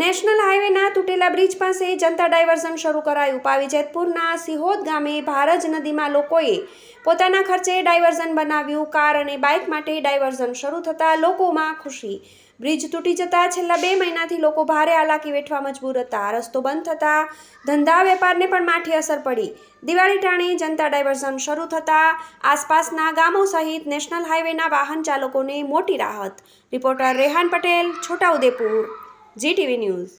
national હાઈવેના તૂટેલા bridge પાસે જનતા diversion શરૂ કરાયું પાવીજેતપુરના સિહોદ ગામે ભારજ નદીમાં લોકોએ પોતાના ખર્ચે ડાયવર્ઝન બનાવ્યું કાર અને બાઇક માટે ડાયવર્ઝન શરૂ થતાં લોકોમાં ખુશી બ્રિજ તૂટી જતાં છેલ્લા બે મહિનાથી લોકો ભારે હાલાકી વેઠવા મજબૂર હતા રસ્તો બંધ થતાં ધંધા વેપારને પણ માઠી અસર પડી દિવાળી ટાણે જનતા ડાયવર્ઝન શરૂ થતાં આસપાસના ગામો સહિત નેશનલ હાઈવેના વાહન ચાલકોને મોટી રાહત reporter Rehan Patel Chhota Udepur G TV वी न्यूज़